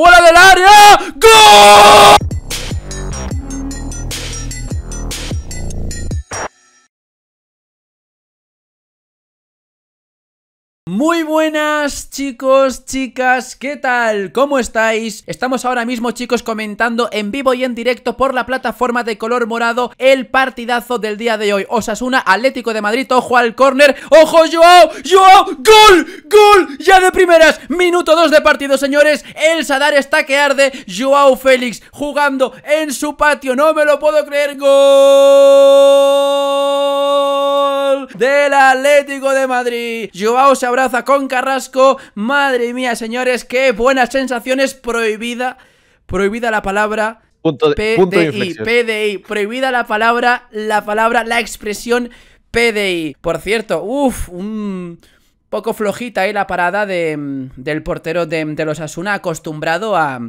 ¡Fuera Muy buenas chicos, chicas, ¿qué tal? ¿Cómo estáis? Estamos ahora mismo chicos comentando en vivo y en directo por la plataforma de color morado el partidazo del día de hoy Osasuna, Atlético de Madrid, ojo al córner, ojo Joao, Joao, gol, gol, ya de primeras, minuto 2 de partido señores El Sadar está que arde, Joao Félix jugando en su patio, no me lo puedo creer, gol del Atlético de Madrid Joao se habrá con Carrasco. Madre mía, señores, qué buenas sensaciones. Prohibida, prohibida la palabra. PDI, PDI, prohibida la palabra, la palabra, la expresión PDI. Por cierto, uff, un poco flojita ahí eh, la parada mm, del portero de los Asuna, acostumbrado a,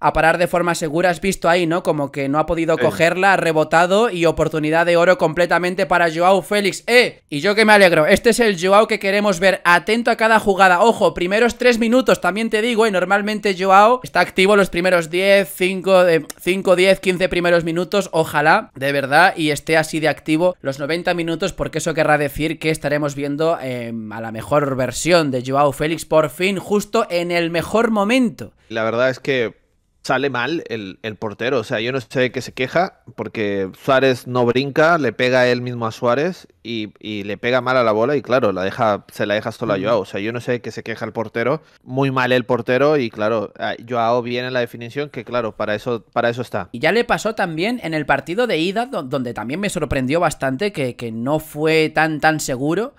a parar de forma segura. Has visto ahí, ¿no? Como que no ha podido cogerla, ha rebotado y oportunidad de oro completamente para Joao Félix. ¡Eh! Y yo que me alegro. Este es el Joao que queremos ver. Atento a cada jugada. Ojo, primeros 3 minutos, también te digo, y eh, normalmente Joao está activo los primeros 10, 5, de, 5, 10, 15 primeros minutos. Ojalá, de verdad, y esté así de activo los 90 minutos, porque eso querrá decir que estaremos viendo em, a la mejor versión de Joao Félix por fin, justo en el mejor momento. La verdad es que sale mal el, el, portero. O sea, yo no sé qué se queja, porque Suárez no brinca, le pega él mismo a Suárez y, le pega mal a la bola y claro, la deja, se la deja solo a Joao. O sea, yo no sé qué se queja el portero. Muy mal el portero y claro, Joao viene en la definición que claro, para eso, para eso está. Y ya le pasó también en el partido de ida, donde también me sorprendió bastante que, que no fue tan tan seguro.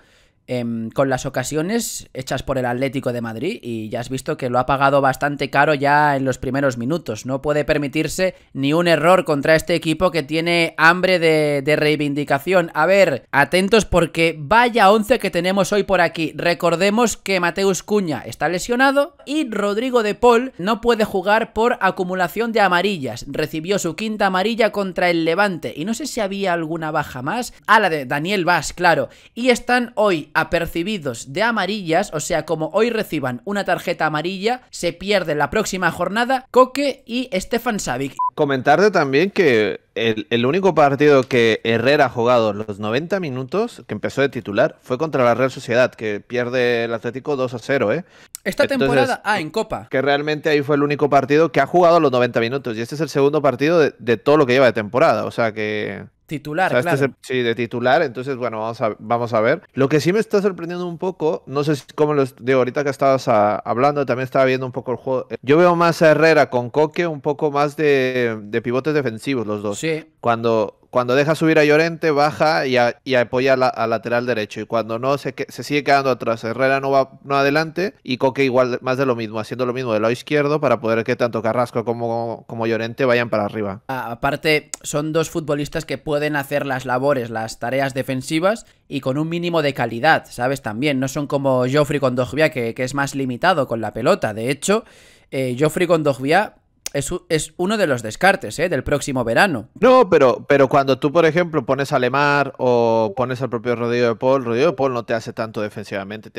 Em, con las ocasiones hechas por el Atlético de Madrid y ya has visto que lo ha pagado bastante caro ya en los primeros minutos. No puede permitirse ni un error contra este equipo que tiene hambre de, reivindicación. A ver, atentos porque vaya once que tenemos hoy por aquí. Recordemos que Mateus Cuña está lesionado y Rodrigo de Paul no puede jugar por acumulación de amarillas. Recibió su quinta amarilla contra el Levante y no sé si había alguna baja más. A ah, la de Daniel Vaz, claro. Y están hoy apercibidos de amarillas, o sea, como hoy reciban una tarjeta amarilla, se pierden la próxima jornada Coque y Stefan Savic. Comentarte también que el, único partido que Herrera ha jugado los 90 minutos, que empezó de titular, fue contra la Real Sociedad, que pierde el Atlético 2 a 0, ¿eh? Esta temporada, ah, en Copa. Que realmente ahí fue el único partido que ha jugado los 90 minutos. Y este es el segundo partido de, todo lo que lleva de temporada. O sea que. Titular, este claro. sí, de titular. Entonces, bueno, vamos a, vamos a ver. Lo que sí me está sorprendiendo un poco, no sé si, cómo lo digo, ahorita que estabas ah, hablando, también estaba viendo un poco el juego. Yo veo más a Herrera con Coque, un poco más de de, pivotes defensivos los dos. Cuando, cuando deja subir a Llorente, baja y, apoya la, al lateral derecho. Y cuando no, se, sigue quedando atrás. Herrera no va no adelante y Coque igual más de lo mismo, haciendo lo mismo del lado izquierdo para poder que tanto Carrasco como, como Llorente vayan para arriba. Ah, aparte, son dos futbolistas que pueden hacer las labores, las tareas defensivas y con un mínimo de calidad, ¿sabes? También no son como Joffrey con que, que es más limitado con la pelota. De hecho, eh, Joffrey Dogbia es, uno de los descartes ¿eh? del próximo verano. No, pero, pero cuando tú, por ejemplo, pones a Lemar o pones al propio Rodrigo de Paul, Rodrigo de Paul no te hace tanto defensivamente,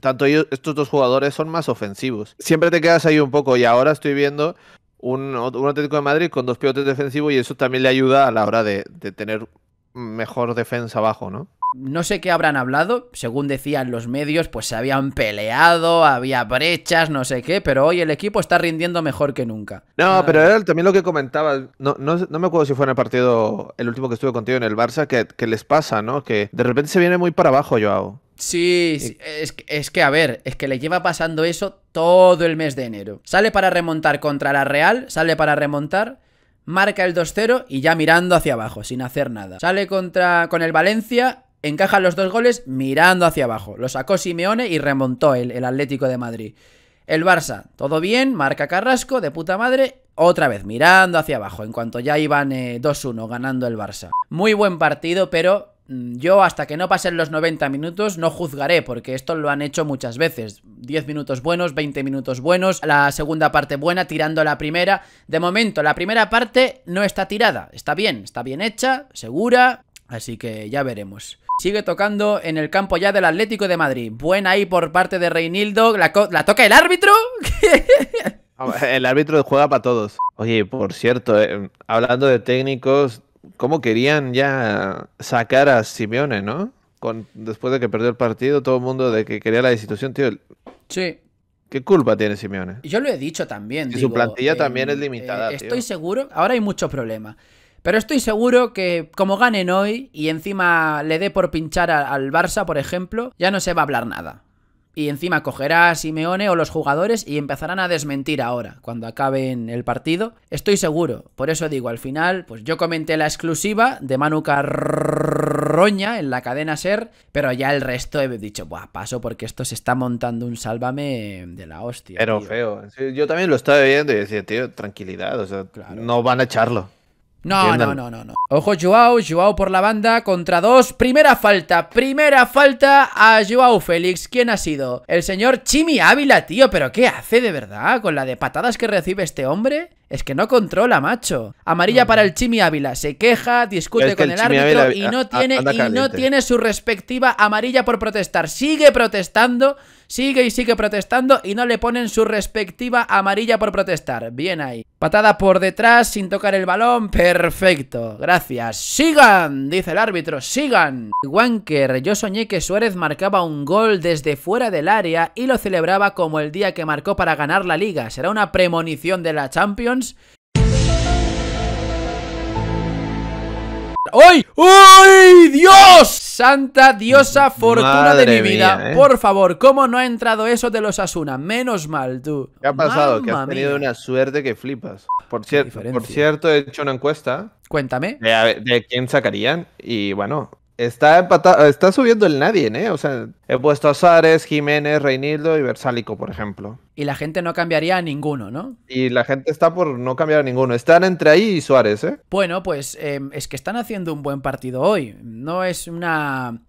tanto ellos, estos dos jugadores son más ofensivos. Siempre te quedas ahí un poco y ahora estoy viendo un, un Atlético de Madrid con dos pivotes defensivos y eso también le ayuda a la hora de tener mejor defensa abajo, ¿no? No sé qué habrán hablado, según decían los medios, pues se habían peleado, había brechas, no sé qué, pero hoy el equipo está rindiendo mejor que nunca. No, pero era también lo que comentaba, no, me acuerdo si fue en el partido, el último que estuve contigo en el Barça, que, les pasa, ¿no? Que de repente se viene muy para abajo, Joao. Sí, sí. Es, que a ver, es que le lleva pasando eso todo el mes de enero. Sale para remontar contra la Real, sale para remontar, marca el 2-0 y ya mirando hacia abajo, sin hacer nada. Sale contra con el Valencia, encaja los dos goles mirando hacia abajo. Lo sacó Simeone y remontó el, Atlético de Madrid. El Barça, todo bien, marca Carrasco, de puta madre, otra vez mirando hacia abajo, en cuanto ya iban 2-1 eh, ganando el Barça. Muy buen partido, pero mm, yo hasta que no pasen los 90 minutos no juzgaré, porque esto lo han hecho muchas veces. 10 minutos buenos, 20 minutos buenos, la segunda parte buena tirando la primera. De momento, la primera parte no está tirada, está bien, está bien hecha, segura, así que ya veremos. Sigue tocando en el campo ya del Atlético de Madrid. Buena ahí por parte de Reinildo. ¿La, toca el árbitro? Ah, el árbitro juega para todos. Oye, por cierto, eh, hablando de técnicos, ¿cómo querían ya sacar a Simeone, no? después de que perdió el partido, todo el mundo de que quería la destitución, tío. Sí. ¿Qué culpa tiene Simeone? Yo lo he dicho también. su plantilla también es eh, limitada. Eh, estoy seguro, ahora hay muchos problemas. Pero estoy seguro que como ganen hoy y encima le dé por pinchar al Barça, por ejemplo, ya no se va a hablar nada. Y encima cogerá a Simeone o los jugadores y empezarán a desmentir ahora, cuando acaben el partido. Estoy seguro. Por eso digo, al final, pues yo comenté la exclusiva de Manu Carroña en la cadena Ser, pero ya el resto he dicho, Buah, paso porque esto se está montando un sálvame de la hostia. Pero feo. Yo también lo estaba viendo y decía, tío, tranquilidad, o sea, no van a echarlo. No, no, no, no, no. Ojo, Joao, Joao por la banda contra dos. Primera falta, primera falta a Joao Félix. ¿Quién ha sido? El señor Chimi Ávila, tío. ¿Pero qué hace de verdad con la de patadas que recibe este hombre? Es que no controla, macho. Amarilla para el Chimi Ávila. Se queja, discute con el, árbitro y, no ah, ah, tiene, y no tiene su respectiva amarilla por protestar. Sigue protestando, sigue y sigue protestando y no le ponen su respectiva amarilla por protestar. Bien ahí. Patada por detrás sin tocar el balón. Perfecto. Gracias. ¡Sigan! Dice el árbitro. ¡Sigan! Wanker, yo soñé que Suárez marcaba un gol desde fuera del área y lo celebraba como el día que marcó para ganar la liga. ¿Será una premonición de la Champions? ¡Uy! ¡Uy! ¡Dios! Santa diosa fortuna de mi vida. ¿eh? Por favor, ¿cómo no ha entrado eso de los Asuna? Menos mal, tú. ¿Qué ha pasado? que has tenido una suerte que flipas. Por, por, cierto, he hecho una encuesta. Cuéntame. de quién sacarían. Y bueno, Está empatado, está subiendo el nadie, ¿eh? O sea, he puesto a Suárez, Jiménez, Reinildo y Versálico, por ejemplo. Y la gente no cambiaría a ninguno, ¿no? Y la gente está por no cambiar a ninguno. Están entre ahí y Suárez, ¿eh? Bueno, pues eh, es que están haciendo un buen partido hoy. No es una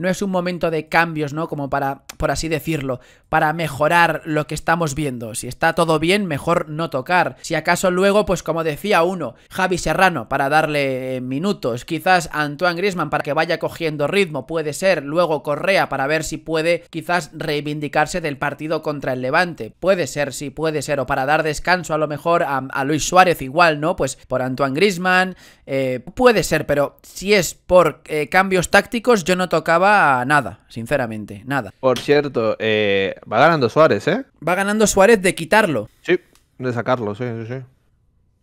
no es un momento de cambios, ¿no? Como para, por así decirlo, para mejorar lo que estamos viendo. Si está todo bien, mejor no tocar. Si acaso luego, pues como decía uno, Javi Serrano para darle eh, minutos, quizás Antoine Grisman para que vaya cogiendo ritmo, puede ser, luego Correa para ver si puede quizás reivindicarse del partido contra el Levante. Puede ser, sí, puede ser, o para dar descanso a lo mejor a, Luis Suárez igual, ¿no? Pues por Antoine Grisman. Eh, puede ser, pero si es por eh, cambios tácticos, yo no tocaba nada, sinceramente, nada. Por cierto, eh, va ganando Suárez, ¿eh? Va ganando Suárez de quitarlo. Sí, de sacarlo, sí, sí, sí.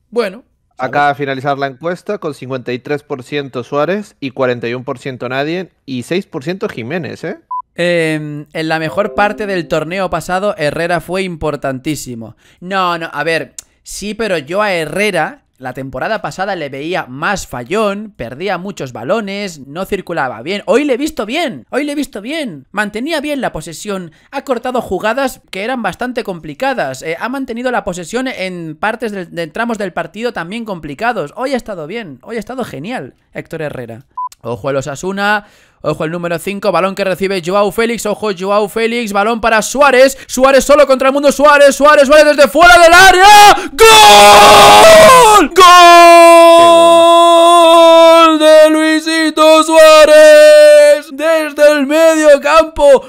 Bueno. Acaba de finalizar la encuesta con 53% Suárez y 41% nadie y 6% Jiménez, Eh, em, en la mejor parte del torneo pasado, Herrera fue importantísimo. No, no, a ver, sí, pero yo a Herrera la temporada pasada le veía más fallón, perdía muchos balones, no circulaba bien. Hoy le he visto bien, hoy le he visto bien. Mantenía bien la posesión, ha cortado jugadas que eran bastante complicadas, eh, ha mantenido la posesión en partes de tramos del partido también complicados. Hoy ha estado bien, hoy ha estado genial, Héctor Herrera. Ojo el Osasuna, ojo el número 5, balón que recibe Joao Félix, ojo Joao Félix, balón para Suárez, Suárez solo contra el mundo, Suárez, Suárez, Suárez desde fuera del área, ¡Gol! ¡Gol! ¡Gol de Luis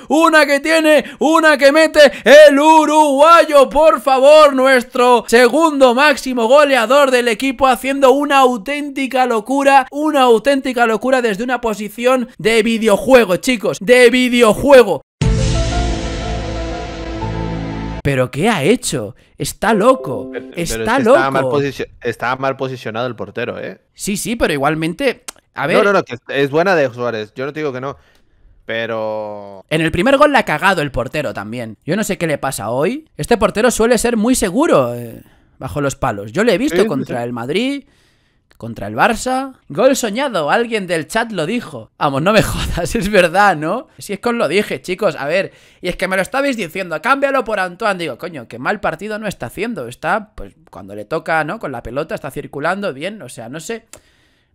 una que tiene, una que mete el uruguayo, por favor, nuestro segundo máximo goleador del equipo haciendo una auténtica locura, una auténtica locura desde una posición de videojuego, chicos, de videojuego. ¿Pero qué ha hecho? Está loco. está loco. Estaba mal, posicionado el portero, ¿eh? Sí, sí, pero igualmente. A ver. No, no, no, es buena de Suárez. Yo no te digo que no. Pero... En el primer gol la ha cagado el portero también. Yo no sé qué le pasa hoy. Este portero suele ser muy seguro eh, bajo los palos. Yo le he visto contra el Madrid, contra el Barça. Gol soñado, alguien del chat lo dijo. Vamos, no me jodas, es verdad, ¿no? Si es con lo dije, chicos, a ver. Y es que me lo estabais diciendo, cámbialo por Antoine. Digo, coño, que mal partido no está haciendo. Está, pues, cuando le toca, ¿no? Con la pelota, está circulando bien, o sea, no sé...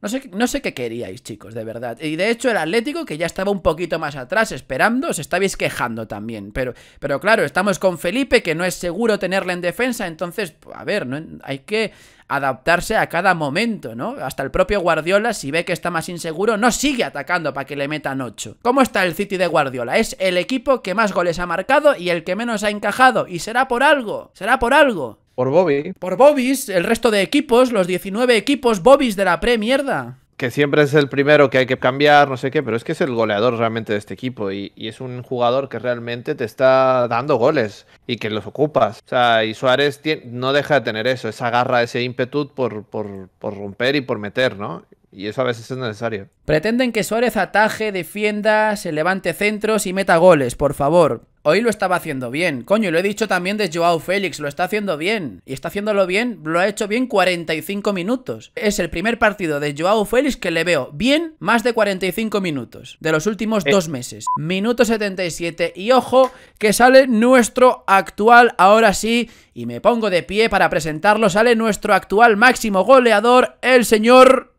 No sé, no sé qué queríais, chicos, de verdad. Y de hecho, el Atlético, que ya estaba un poquito más atrás esperando, os estabais quejando también. Pero, pero claro, estamos con Felipe, que no es seguro tenerle en defensa. Entonces, a ver, ¿no? hay que adaptarse a cada momento, ¿no? Hasta el propio Guardiola, si ve que está más inseguro, no sigue atacando para que le metan 8. ¿Cómo está el City de Guardiola? Es el equipo que más goles ha marcado y el que menos ha encajado. Y será por algo, será por algo. Por Bobby. Por Bobby, el resto de equipos, los 19 equipos Bobby de la pre mierda. Que siempre es el primero que hay que cambiar, no sé qué, pero es que es el goleador realmente de este equipo y, es un jugador que realmente te está dando goles y que los ocupas. O sea, y Suárez no deja de tener eso, esa garra, ese ímpetu por, por romper y por meter, ¿no? Y eso a veces es necesario. Pretenden que Suárez ataje, defienda, se levante centros y meta goles, por favor. Hoy lo estaba haciendo bien. Coño, lo he dicho también de Joao Félix, lo está haciendo bien. Y está haciéndolo bien, lo ha hecho bien 45 minutos. Es el primer partido de Joao Félix que le veo bien más de 45 minutos de los últimos eh. dos meses. Minuto 77 y ojo que sale nuestro actual, ahora sí, y me pongo de pie para presentarlo, sale nuestro actual máximo goleador, el señor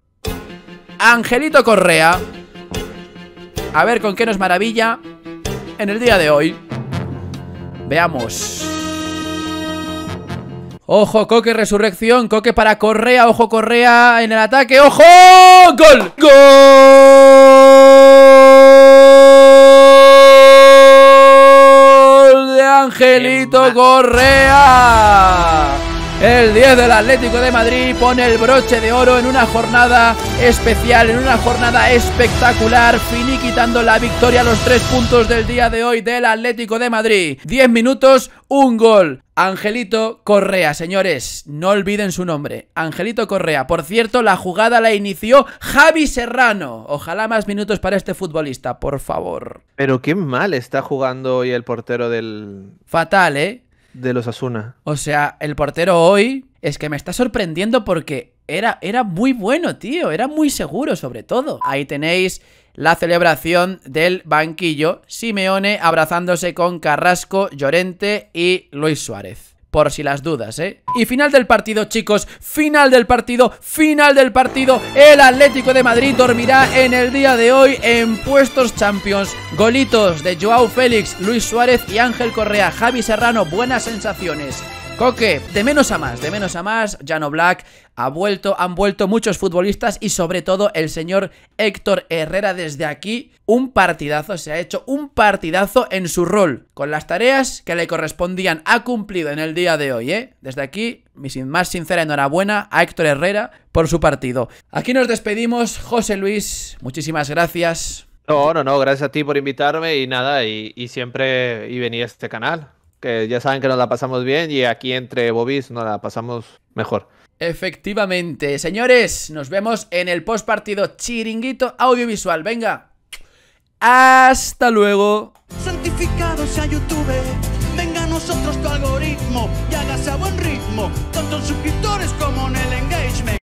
Angelito Correa. A ver con qué nos maravilla en el día de hoy. Veamos. Ojo, Coque, resurrección. Coque para Correa. Ojo, Correa en el ataque. ¡Ojo! ¡Gol! ¡Gol! De Angelito Correa. El 10 del Atlético de Madrid pone el broche de oro en una jornada especial, en una jornada espectacular, finiquitando la victoria los tres puntos del día de hoy del Atlético de Madrid. 10 minutos, un gol. Angelito Correa, señores, no olviden su nombre. Angelito Correa, por cierto, la jugada la inició Javi Serrano. Ojalá más minutos para este futbolista, por favor. Pero qué mal está jugando hoy el portero del... Fatal, ¿eh? de los Asuna. O sea, el portero hoy es que me está sorprendiendo porque era, era muy bueno, tío. Era muy seguro, sobre todo. Ahí tenéis la celebración del banquillo. Simeone abrazándose con Carrasco, Llorente y Luis Suárez por si las dudas, ¿eh? Y final del partido, chicos, final del partido, final del partido El Atlético de Madrid dormirá en el día de hoy en puestos Champions Golitos de Joao Félix, Luis Suárez y Ángel Correa Javi Serrano, buenas sensaciones Coque, de menos a más, de menos a más, Jano Black ha vuelto, han vuelto muchos futbolistas y sobre todo el señor Héctor Herrera desde aquí, un partidazo, se ha hecho un partidazo en su rol, con las tareas que le correspondían, ha cumplido en el día de hoy, ¿eh? Desde aquí, mi más sincera enhorabuena a Héctor Herrera por su partido. Aquí nos despedimos, José Luis, muchísimas gracias. No, no, no, gracias a ti por invitarme y nada, y, siempre, y venir a este canal que ya saben que nos la pasamos bien y aquí entre Bobis nos la pasamos mejor. Efectivamente, señores, nos vemos en el post partido chiringuito audiovisual. Venga, hasta luego. Santificado sea YouTube, venga a nosotros tu algoritmo y hagas a buen ritmo, tanto en suscriptores como en el engagement.